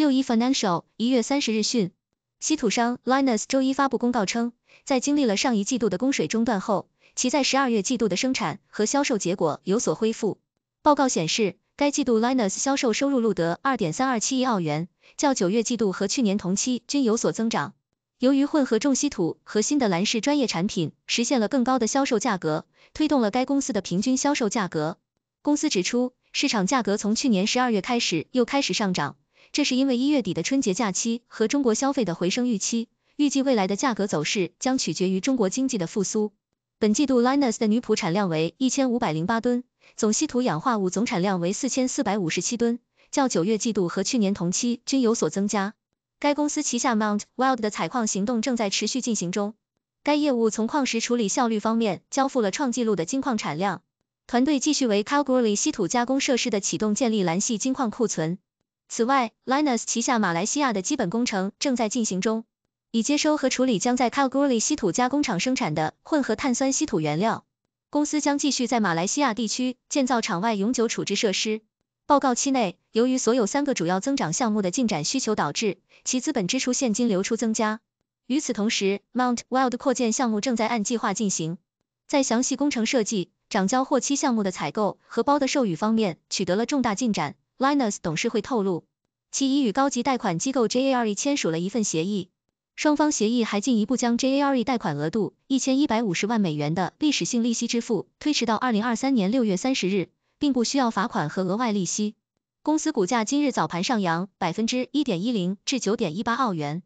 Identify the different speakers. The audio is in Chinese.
Speaker 1: 六一 financial 一月三十日讯，稀土商 Linus 周一发布公告称，在经历了上一季度的供水中断后，其在十二月季度的生产和销售结果有所恢复。报告显示，该季度 Linus 销售收入录得二点三二七亿澳元，较九月季度和去年同期均有所增长。由于混合重稀土和新的蓝氏专业产品实现了更高的销售价格，推动了该公司的平均销售价格。公司指出，市场价格从去年十二月开始又开始上涨。这是因为一月底的春节假期和中国消费的回升预期，预计未来的价格走势将取决于中国经济的复苏。本季度 Linus 的女谱产量为一千五百零八吨，总稀土氧化物总产量为四千四百五十七吨，较九月季度和去年同期均有所增加。该公司旗下 Mount Wild 的采矿行动正在持续进行中，该业务从矿石处理效率方面交付了创纪录的金矿产量，团队继续为 Calgary 稀土加工设施的启动建立蓝系金矿库存。此外，Linus 旗下马来西亚的基本工程正在进行中，已接收和处理将在 Calgary 稀土加工厂生产的混合碳酸稀土原料。公司将继续在马来西亚地区建造场外永久处置设施。报告期内，由于所有三个主要增长项目的进展需求导致其资本支出现金流出增加。与此同时，Mount Wild 扩建项目正在按计划进行，在详细工程设计、掌交货期项目的采购和包的授予方面取得了重大进展。Linus 董事会透露，其已与高级贷款机构 J A R E 签署了一份协议，双方协议还进一步将 J A R E 贷款额度一千一百五十万美元的历史性利息支付推迟到二零二三年六月三十日，并不需要罚款和额外利息。公司股价今日早盘上扬百分之一点一零至九点一八澳元。